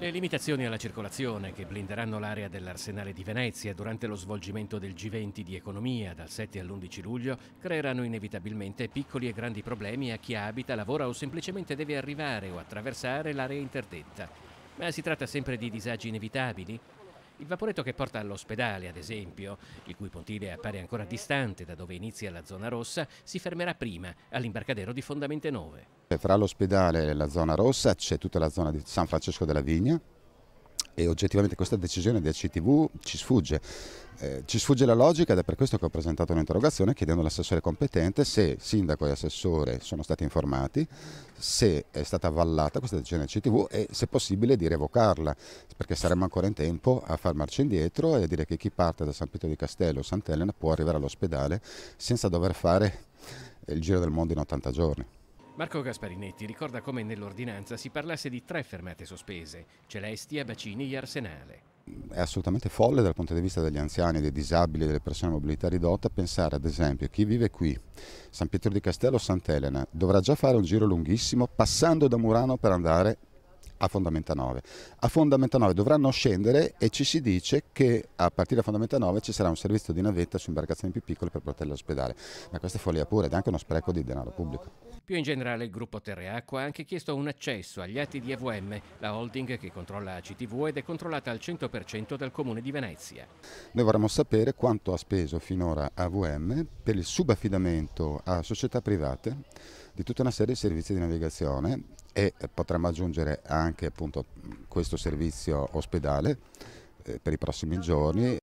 Le limitazioni alla circolazione che blinderanno l'area dell'Arsenale di Venezia durante lo svolgimento del G20 di economia dal 7 all'11 luglio creeranno inevitabilmente piccoli e grandi problemi a chi abita, lavora o semplicemente deve arrivare o attraversare l'area interdetta. Ma si tratta sempre di disagi inevitabili? Il vaporetto che porta all'ospedale, ad esempio, il cui pontile appare ancora distante da dove inizia la zona rossa, si fermerà prima all'imbarcadero di Fondamente 9. Fra l'ospedale e la zona rossa c'è tutta la zona di San Francesco della Vigna, e oggettivamente questa decisione di ACTV ci sfugge. Eh, ci sfugge la logica ed è per questo che ho presentato un'interrogazione chiedendo all'assessore competente se sindaco e assessore sono stati informati, se è stata avvallata questa decisione del CTV e se possibile di revocarla, perché saremmo ancora in tempo a far marcia indietro e a dire che chi parte da San Pietro di Castello o Sant'Elena può arrivare all'ospedale senza dover fare il giro del mondo in 80 giorni. Marco Gasparinetti ricorda come nell'ordinanza si parlasse di tre fermate sospese, Celestia, Bacini e Arsenale. È assolutamente folle dal punto di vista degli anziani, dei disabili, delle persone a mobilità ridotta pensare ad esempio chi vive qui, San Pietro di Castello o Sant'Elena, dovrà già fare un giro lunghissimo passando da Murano per andare a Fondamenta 9. A Fondamenta 9 dovranno scendere e ci si dice che a partire da Fondamenta 9 ci sarà un servizio di navetta su imbarcazioni più piccole per proteggere all'ospedale. Ma questa è follia pura ed è anche uno spreco di denaro pubblico. Più in generale il gruppo Terreacqua ha anche chiesto un accesso agli atti di EVM, la holding che controlla CTV ed è controllata al 100% dal Comune di Venezia. Noi vorremmo sapere quanto ha speso finora AVM per il subaffidamento a società private di tutta una serie di servizi di navigazione e potremmo aggiungere anche appunto questo servizio ospedale eh, per i prossimi giorni